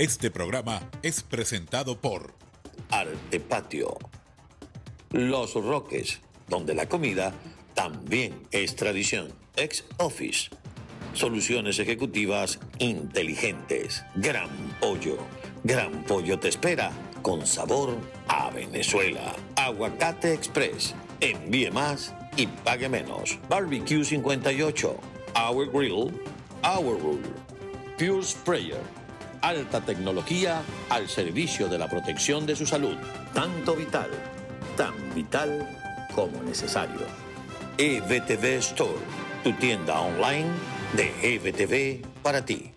Este programa es presentado por Arte Patio Los Roques, donde la comida también es tradición. Ex Office, soluciones ejecutivas inteligentes. Gran Pollo, Gran Pollo te espera con sabor a Venezuela. Aguacate Express, envíe más y pague menos. Barbecue 58, Our Grill, Our Rule, Pure Sprayer alta tecnología al servicio de la protección de su salud. Tanto vital, tan vital como necesario. EVTV Store, tu tienda online de EVTV para ti.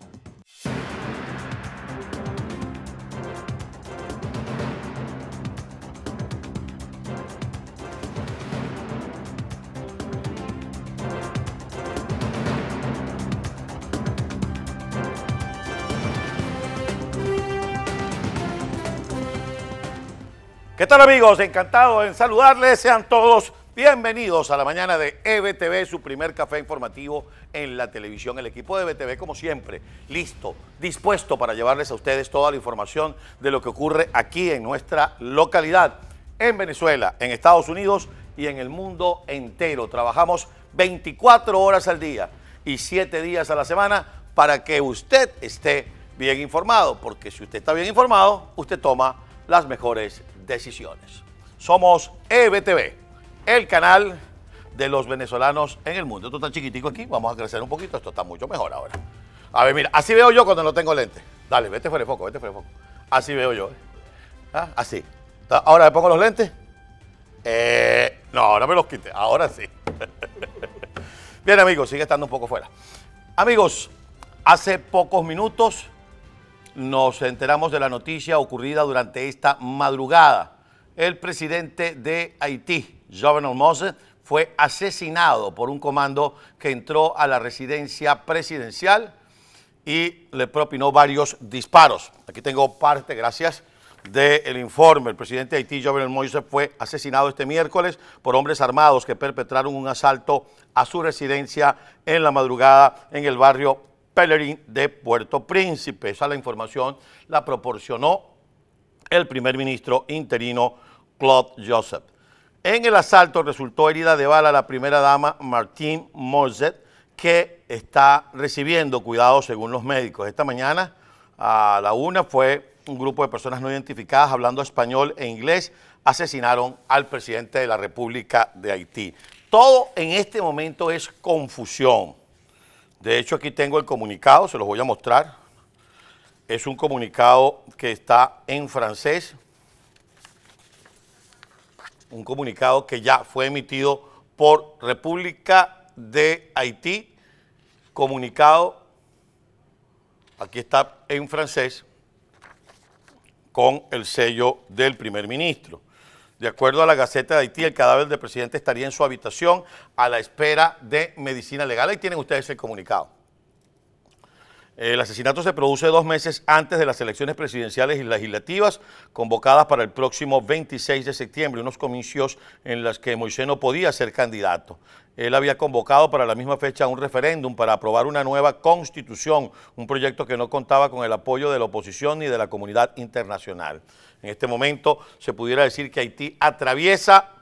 ¿Qué tal amigos? Encantado en saludarles. Sean todos bienvenidos a la mañana de EBTV, su primer café informativo en la televisión. El equipo de EBTV, como siempre, listo, dispuesto para llevarles a ustedes toda la información de lo que ocurre aquí en nuestra localidad, en Venezuela, en Estados Unidos y en el mundo entero. Trabajamos 24 horas al día y 7 días a la semana para que usted esté bien informado, porque si usted está bien informado, usted toma las mejores decisiones. Somos EBTV, el canal de los venezolanos en el mundo. Esto está chiquitico aquí, vamos a crecer un poquito, esto está mucho mejor ahora. A ver, mira, así veo yo cuando no tengo lente. Dale, vete fuera de foco, vete fuera de foco. Así veo yo. ¿eh? ¿Ah? Así. ¿Ah? Ahora le pongo los lentes. Eh, no, ahora me los quite, ahora sí. Bien amigos, sigue estando un poco fuera. Amigos, hace pocos minutos nos enteramos de la noticia ocurrida durante esta madrugada. El presidente de Haití, Jovenel Moise, fue asesinado por un comando que entró a la residencia presidencial y le propinó varios disparos. Aquí tengo parte, gracias, del informe. El presidente de Haití, Jovenel Moise, fue asesinado este miércoles por hombres armados que perpetraron un asalto a su residencia en la madrugada en el barrio Pelerín de Puerto Príncipe. Esa la información, la proporcionó el primer ministro interino Claude Joseph. En el asalto resultó herida de bala la primera dama Martín Morzet, que está recibiendo cuidado según los médicos. Esta mañana a la una fue un grupo de personas no identificadas hablando español e inglés, asesinaron al presidente de la República de Haití. Todo en este momento es confusión. De hecho, aquí tengo el comunicado, se los voy a mostrar. Es un comunicado que está en francés, un comunicado que ya fue emitido por República de Haití, comunicado, aquí está en francés, con el sello del primer ministro. De acuerdo a la Gaceta de Haití, el cadáver del presidente estaría en su habitación a la espera de medicina legal. Ahí tienen ustedes el comunicado. El asesinato se produce dos meses antes de las elecciones presidenciales y legislativas convocadas para el próximo 26 de septiembre, unos comicios en los que Moisés no podía ser candidato. Él había convocado para la misma fecha un referéndum para aprobar una nueva constitución, un proyecto que no contaba con el apoyo de la oposición ni de la comunidad internacional. En este momento se pudiera decir que Haití atraviesa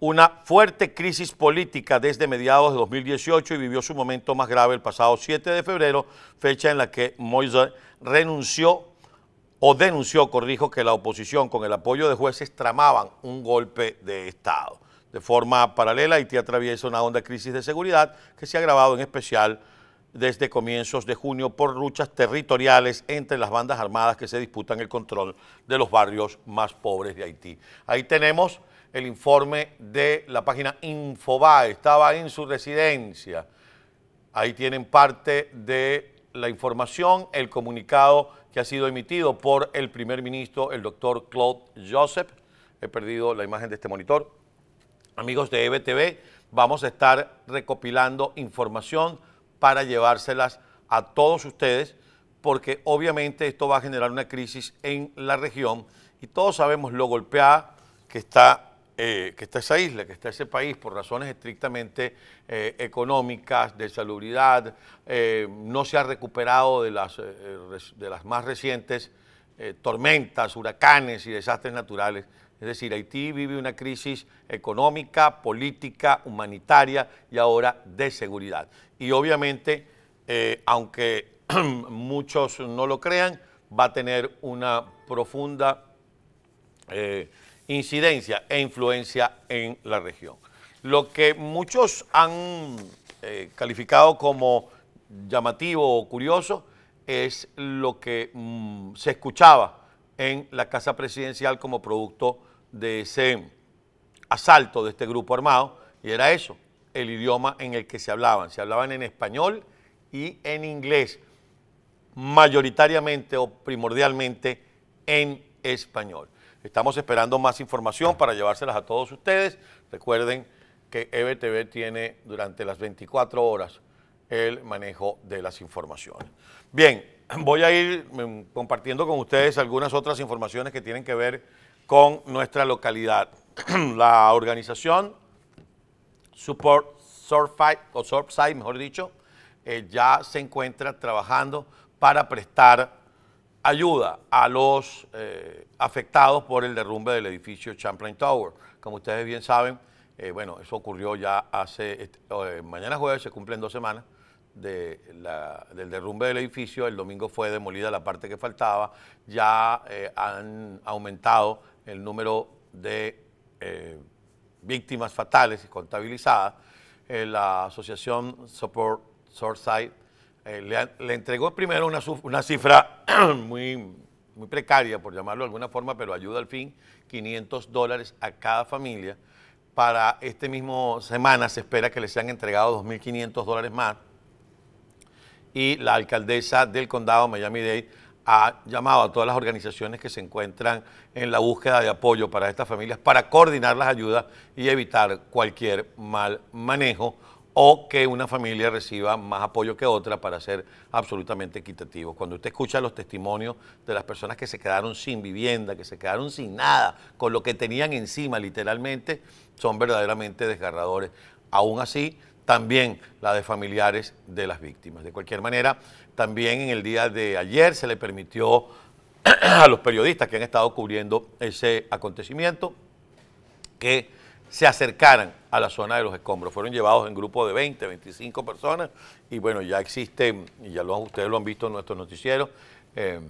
una fuerte crisis política desde mediados de 2018 y vivió su momento más grave el pasado 7 de febrero, fecha en la que Moïse renunció o denunció, corrijo, que la oposición con el apoyo de jueces tramaban un golpe de Estado. De forma paralela, Haití atraviesa una honda crisis de seguridad que se ha agravado en especial desde comienzos de junio por luchas territoriales entre las bandas armadas que se disputan el control de los barrios más pobres de Haití. Ahí tenemos el informe de la página Infobae. Estaba en su residencia. Ahí tienen parte de la información, el comunicado que ha sido emitido por el primer ministro, el doctor Claude Joseph. He perdido la imagen de este monitor. Amigos de EBTV, vamos a estar recopilando información para llevárselas a todos ustedes, porque obviamente esto va a generar una crisis en la región y todos sabemos lo golpeada que está eh, que está esa isla, que está ese país, por razones estrictamente eh, económicas, de salubridad, eh, no se ha recuperado de las, de las más recientes tormentas, huracanes y desastres naturales. Es decir, Haití vive una crisis económica, política, humanitaria y ahora de seguridad. Y obviamente, aunque muchos no lo crean, va a tener una profunda incidencia e influencia en la región. Lo que muchos han eh, calificado como llamativo o curioso es lo que mm, se escuchaba en la Casa Presidencial como producto de ese asalto de este grupo armado, y era eso, el idioma en el que se hablaban. Se hablaban en español y en inglés, mayoritariamente o primordialmente en español. Estamos esperando más información para llevárselas a todos ustedes. Recuerden que EBTV tiene durante las 24 horas el manejo de las informaciones. Bien, voy a ir mm, compartiendo con ustedes algunas otras informaciones que tienen que ver con nuestra localidad. La organización Support Surfside, o Surfside, mejor dicho, eh, ya se encuentra trabajando para prestar ayuda a los eh, afectados por el derrumbe del edificio Champlain Tower. Como ustedes bien saben, eh, bueno, eso ocurrió ya hace, eh, mañana jueves se cumplen dos semanas de del derrumbe del edificio, el domingo fue demolida la parte que faltaba, ya han aumentado el número de víctimas fatales y contabilizadas. la asociación Support Southside eh, le, entregó primero una, cifra muy, precaria, por llamarlo de alguna forma, pero ayuda al fin, 500 dólares a cada familia. Para este mismo semana se espera que le sean entregados 2.500 dólares más. Y la alcaldesa del condado Miami-Dade ha llamado a todas las organizaciones que se encuentran en la búsqueda de apoyo para estas familias para coordinar las ayudas y evitar cualquier mal manejo o que una familia reciba más apoyo que otra para ser absolutamente equitativo. Cuando usted escucha los testimonios de las personas que se quedaron sin vivienda, que se quedaron sin nada, con lo que tenían encima literalmente, son verdaderamente desgarradores. Aún así, también la de familiares de las víctimas. De cualquier manera, también en el día de ayer se le permitió a los periodistas que han estado cubriendo ese acontecimiento que se acercaran a la zona de los escombros. Fueron llevados en grupo de 20, 25 personas y bueno, ya existe, y ya ustedes lo han visto en nuestro noticiero em,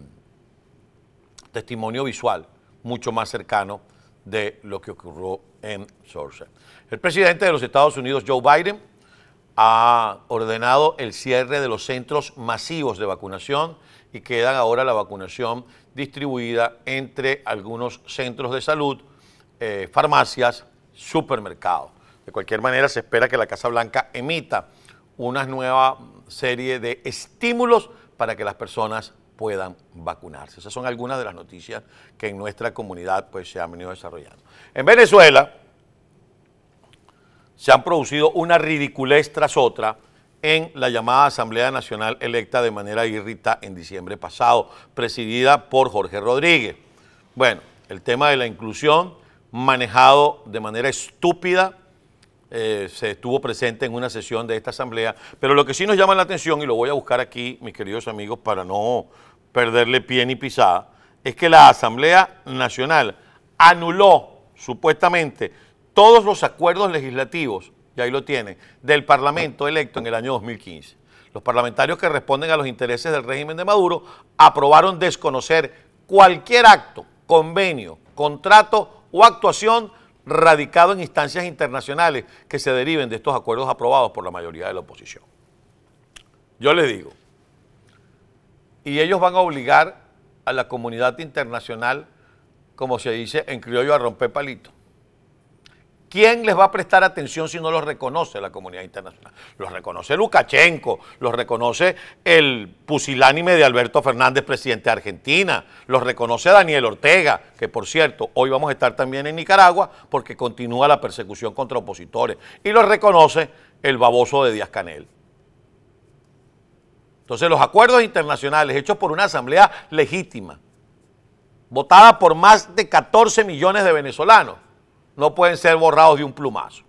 testimonio visual mucho más cercano de lo que ocurrió en Sorcer. El presidente de los Estados Unidos, Joe Biden, ha ordenado el cierre de los centros masivos de vacunación y quedan ahora la vacunación distribuida entre algunos centros de salud, eh, farmacias, supermercado De cualquier manera, se espera que la Casa Blanca emita una nueva serie de estímulos para que las personas puedan vacunarse. Esas son algunas de las noticias que en nuestra comunidad pues, se han venido desarrollando. En Venezuela se han producido una ridiculez tras otra en la llamada Asamblea Nacional electa de manera irrita en diciembre pasado, presidida por Jorge Rodríguez. Bueno, el tema de la inclusión manejado de manera estúpida, eh, se estuvo presente en una sesión de esta asamblea, pero lo que sí nos llama la atención, y lo voy a buscar aquí, mis queridos amigos, para no perderle pie ni pisada, es que la Asamblea Nacional anuló supuestamente todos los acuerdos legislativos, y ahí lo tienen, del Parlamento electo en el año 2015. Los parlamentarios que responden a los intereses del régimen de Maduro aprobaron desconocer cualquier acto, convenio, contrato o actuación radicado en instancias internacionales que se deriven de estos acuerdos aprobados por la mayoría de la oposición. Yo les digo, y ellos van a obligar a la comunidad internacional, como se dice en criollo, a romper palitos. ¿Quién les va a prestar atención si no los reconoce la comunidad internacional? Los reconoce Lukashenko, los reconoce el pusilánime de Alberto Fernández, presidente de Argentina, los reconoce Daniel Ortega, que por cierto, hoy vamos a estar también en Nicaragua porque continúa la persecución contra opositores, y los reconoce el baboso de Díaz Canel. Entonces los acuerdos internacionales hechos por una asamblea legítima, votada por más de 14 millones de venezolanos, no pueden ser borrados de un plumazo.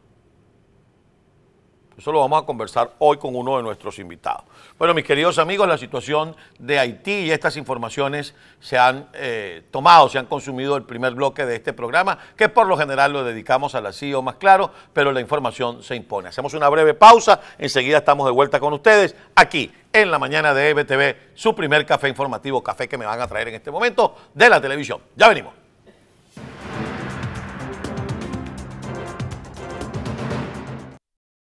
Eso lo vamos a conversar hoy con uno de nuestros invitados. Bueno, mis queridos amigos, la situación de Haití y estas informaciones se han eh, tomado, se han consumido el primer bloque de este programa, que por lo general lo dedicamos a la CIO más claro, pero la información se impone. Hacemos una breve pausa, enseguida estamos de vuelta con ustedes aquí en la mañana de EBTV, su primer café informativo, café que me van a traer en este momento de la televisión. Ya venimos.